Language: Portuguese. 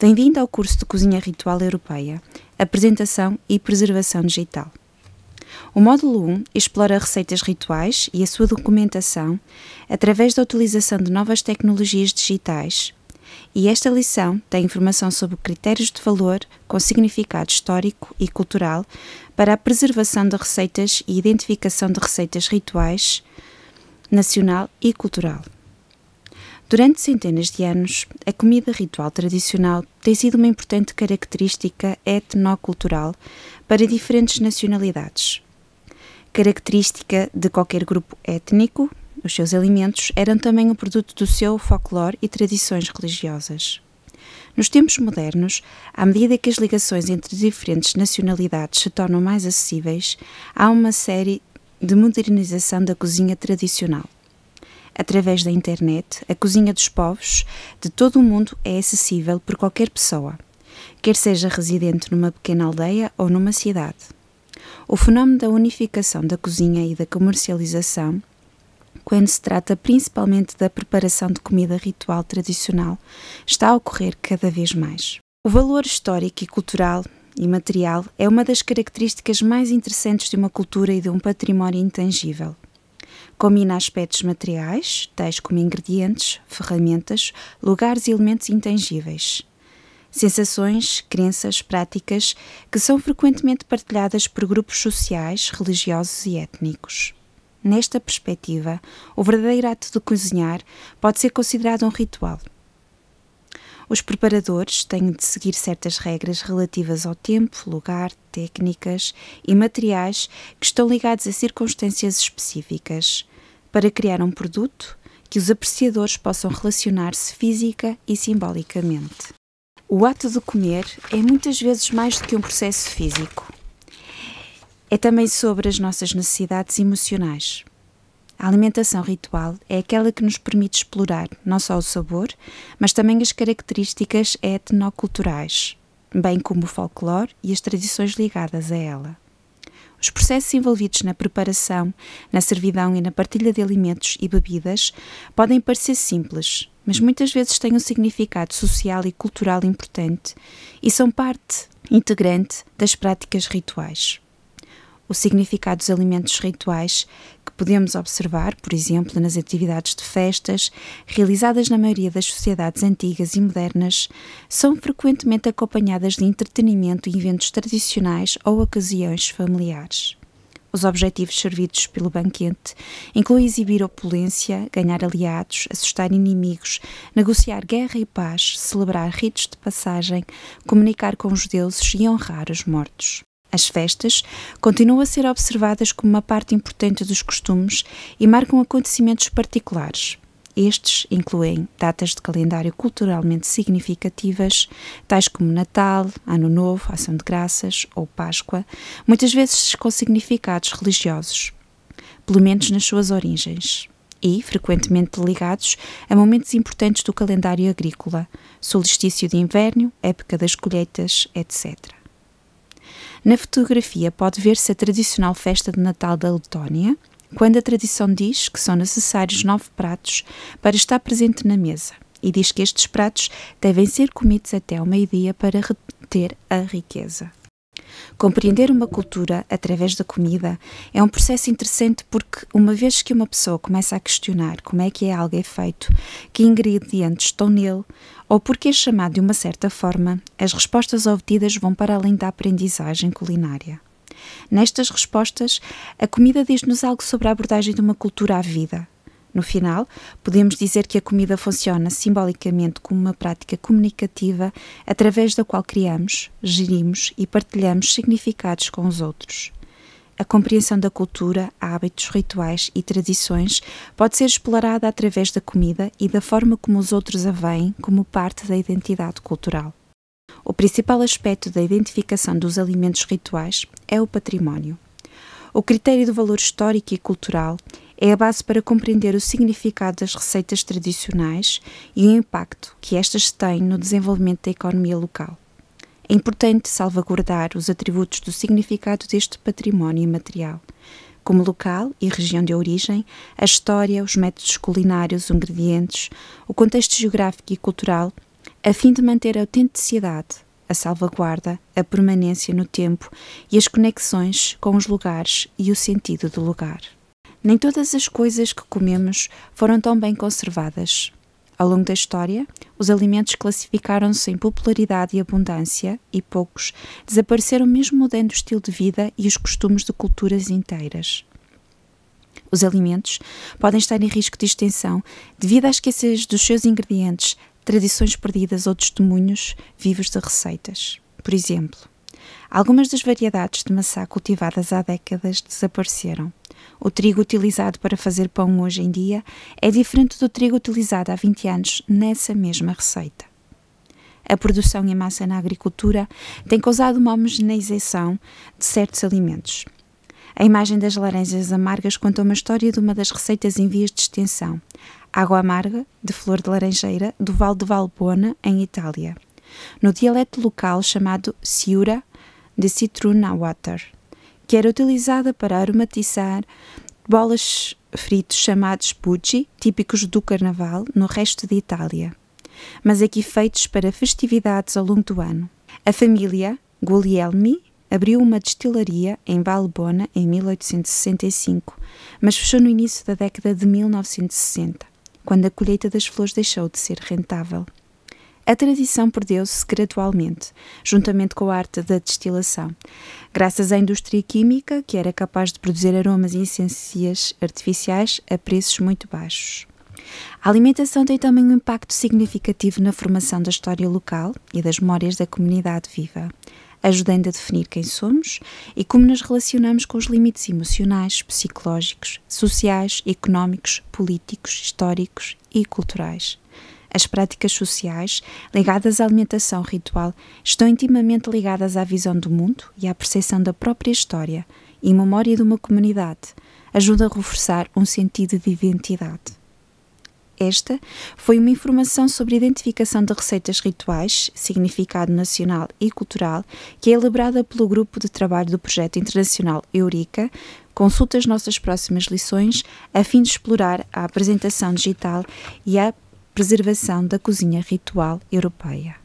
Bem-vindo ao curso de Cozinha Ritual Europeia, Apresentação e Preservação Digital. O módulo 1 explora receitas rituais e a sua documentação através da utilização de novas tecnologias digitais. E esta lição tem informação sobre critérios de valor com significado histórico e cultural para a preservação de receitas e identificação de receitas rituais nacional e cultural. Durante centenas de anos, a comida ritual tradicional tem sido uma importante característica etnocultural para diferentes nacionalidades. Característica de qualquer grupo étnico, os seus alimentos eram também um produto do seu folclore e tradições religiosas. Nos tempos modernos, à medida que as ligações entre diferentes nacionalidades se tornam mais acessíveis, há uma série de modernização da cozinha tradicional através da internet, a cozinha dos povos de todo o mundo é acessível por qualquer pessoa, quer seja residente numa pequena aldeia ou numa cidade. O fenómeno da unificação da cozinha e da comercialização, quando se trata principalmente da preparação de comida ritual tradicional, está a ocorrer cada vez mais. O valor histórico e cultural material é uma das características mais interessantes de uma cultura e de um património intangível. Combina aspectos materiais, tais como ingredientes, ferramentas, lugares e elementos intangíveis. Sensações, crenças, práticas que são frequentemente partilhadas por grupos sociais, religiosos e étnicos. Nesta perspectiva, o verdadeiro ato de cozinhar pode ser considerado um ritual os preparadores têm de seguir certas regras relativas ao tempo, lugar, técnicas e materiais que estão ligados a circunstâncias específicas, para criar um produto que os apreciadores possam relacionar-se física e simbolicamente. O ato de comer é muitas vezes mais do que um processo físico. É também sobre as nossas necessidades emocionais. A alimentação ritual é aquela que nos permite explorar não só o sabor, mas também as características etnoculturais, bem como o folclore e as tradições ligadas a ela. Os processos envolvidos na preparação, na servidão e na partilha de alimentos e bebidas podem parecer simples, mas muitas vezes têm um significado social e cultural importante e são parte integrante das práticas rituais o significado dos alimentos rituais que podemos observar, por exemplo, nas atividades de festas realizadas na maioria das sociedades antigas e modernas, são frequentemente acompanhadas de entretenimento e eventos tradicionais ou ocasiões familiares. Os objetivos servidos pelo banquete incluem exibir opulência, ganhar aliados, assustar inimigos, negociar guerra e paz, celebrar ritos de passagem, comunicar com os deuses e honrar os mortos. As festas continuam a ser observadas como uma parte importante dos costumes e marcam acontecimentos particulares. Estes incluem datas de calendário culturalmente significativas, tais como Natal, Ano Novo, Ação de Graças ou Páscoa, muitas vezes com significados religiosos, pelo menos nas suas origens, e frequentemente ligados a momentos importantes do calendário agrícola, solstício de inverno, época das colheitas, etc. Na fotografia pode ver-se a tradicional festa de Natal da Letónia, quando a tradição diz que são necessários nove pratos para estar presente na mesa e diz que estes pratos devem ser comidos até ao meio-dia para reter a riqueza. Compreender uma cultura através da comida é um processo interessante porque, uma vez que uma pessoa começa a questionar como é que é algo é feito, que ingredientes estão nele, ou porque é chamado de uma certa forma, as respostas obtidas vão para além da aprendizagem culinária. Nestas respostas, a comida diz-nos algo sobre a abordagem de uma cultura à vida, no final, podemos dizer que a comida funciona simbolicamente como uma prática comunicativa através da qual criamos, gerimos e partilhamos significados com os outros. A compreensão da cultura, hábitos, rituais e tradições pode ser explorada através da comida e da forma como os outros a veem como parte da identidade cultural. O principal aspecto da identificação dos alimentos rituais é o património. O critério do valor histórico e cultural é a base para compreender o significado das receitas tradicionais e o impacto que estas têm no desenvolvimento da economia local. É importante salvaguardar os atributos do significado deste património imaterial, como local e região de origem, a história, os métodos culinários, os ingredientes, o contexto geográfico e cultural, a fim de manter a autenticidade, a salvaguarda, a permanência no tempo e as conexões com os lugares e o sentido do lugar. Nem todas as coisas que comemos foram tão bem conservadas. Ao longo da história, os alimentos classificaram-se em popularidade e abundância, e poucos desapareceram mesmo mudando o estilo de vida e os costumes de culturas inteiras. Os alimentos podem estar em risco de extinção devido à esquecer dos seus ingredientes, tradições perdidas ou testemunhos vivos de receitas. Por exemplo, algumas das variedades de maçã cultivadas há décadas desapareceram. O trigo utilizado para fazer pão hoje em dia é diferente do trigo utilizado há 20 anos nessa mesma receita. A produção em massa na agricultura tem causado uma homogeneização de certos alimentos. A imagem das laranjas amargas conta uma história de uma das receitas em vias de extensão. Água amarga, de flor de laranjeira, do Val de Valbona, em Itália. No dialeto local chamado Ciura de Citruna Water que era utilizada para aromatizar bolas fritos chamados bugi, típicos do carnaval no resto de Itália, mas aqui feitos para festividades ao longo do ano. A família Guglielmi abriu uma destilaria em Valbona em 1865, mas fechou no início da década de 1960, quando a colheita das flores deixou de ser rentável. A tradição perdeu-se gradualmente, juntamente com a arte da destilação. Graças à indústria química, que era capaz de produzir aromas e essências artificiais a preços muito baixos. A alimentação tem também um impacto significativo na formação da história local e das memórias da comunidade viva, ajudando a definir quem somos e como nos relacionamos com os limites emocionais, psicológicos, sociais, económicos, políticos, históricos e culturais. As práticas sociais ligadas à alimentação ritual estão intimamente ligadas à visão do mundo e à percepção da própria história e memória de uma comunidade. Ajuda a reforçar um sentido de identidade. Esta foi uma informação sobre a identificação de receitas rituais, significado nacional e cultural, que é elaborada pelo Grupo de Trabalho do Projeto Internacional Eurica. Consulte as nossas próximas lições a fim de explorar a apresentação digital e a preservação da cozinha ritual europeia.